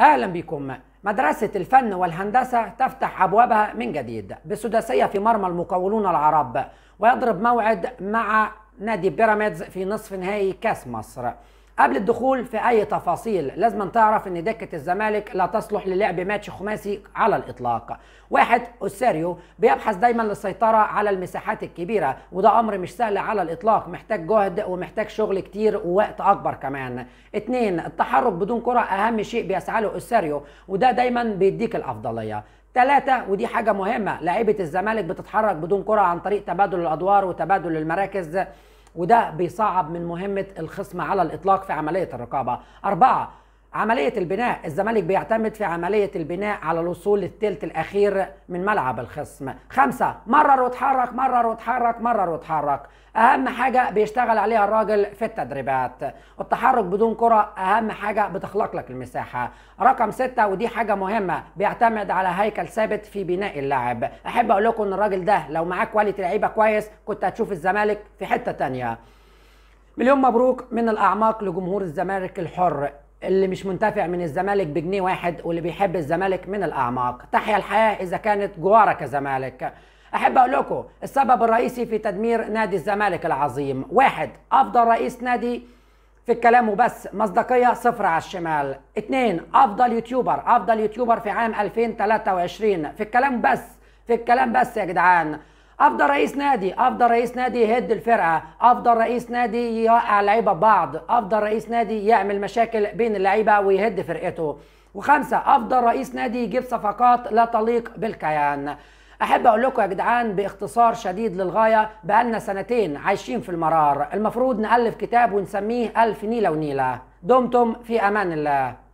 اهلا بكم مدرسة الفن والهندسة تفتح أبوابها من جديد بسداسية في مرمى المقاولون العرب ويضرب موعد مع نادي بيراميدز في نصف نهائي كاس مصر قبل الدخول في اي تفاصيل لازم تعرف ان دكه الزمالك لا تصلح للعب ماتش خماسي على الاطلاق واحد اوساريو بيبحث دايما للسيطره على المساحات الكبيره وده امر مش سهل على الاطلاق محتاج جهد ومحتاج شغل كتير ووقت اكبر كمان اتنين التحرك بدون كره اهم شيء بيسعى له اوساريو وده دايما بيديك الافضليه ثلاثة ودي حاجة مهمة لعيبة الزمالك بتتحرك بدون كرة عن طريق تبادل الأدوار وتبادل المراكز وده بيصعب من مهمة الخصم على الإطلاق في عملية الرقابة أربعة عملية البناء الزمالك بيعتمد في عملية البناء على الوصول للثلث الأخير من ملعب الخصم خمسة مرر وتحرك مرر وتحرك مرر وتحرك أهم حاجة بيشتغل عليها الراجل في التدريبات التحرك بدون كرة أهم حاجة بتخلق لك المساحة رقم ستة ودي حاجة مهمة بيعتمد على هيكل ثابت في بناء اللاعب أحب أقول لكم إن الراجل ده لو معاه كواليتي لعيبة كويس كنت هتشوف الزمالك في حتة تانية مليون مبروك من الأعماق لجمهور الزمالك الحر اللي مش منتفع من الزمالك بجنيه واحد واللي بيحب الزمالك من الاعماق تحيا الحياه اذا كانت جوارك زمالك احب اقول لكم السبب الرئيسي في تدمير نادي الزمالك العظيم واحد افضل رئيس نادي في الكلام وبس مصداقية صفر على الشمال اثنين افضل يوتيوبر افضل يوتيوبر في عام 2023 في الكلام بس في الكلام بس يا جدعان افضل رئيس نادي افضل رئيس نادي يهد الفرقه افضل رئيس نادي يوقع لعيبه ببعض افضل رئيس نادي يعمل مشاكل بين اللعيبه ويهد فرقته وخمسة أفضل رئيس نادي يجيب صفقات لا تليق بالكيان أحب أقول لكم يا جدعان باختصار شديد للغاية بقالنا سنتين عايشين في المرار المفروض نألف كتاب ونسميه ألف نيلة ونيلة دمتم في أمان الله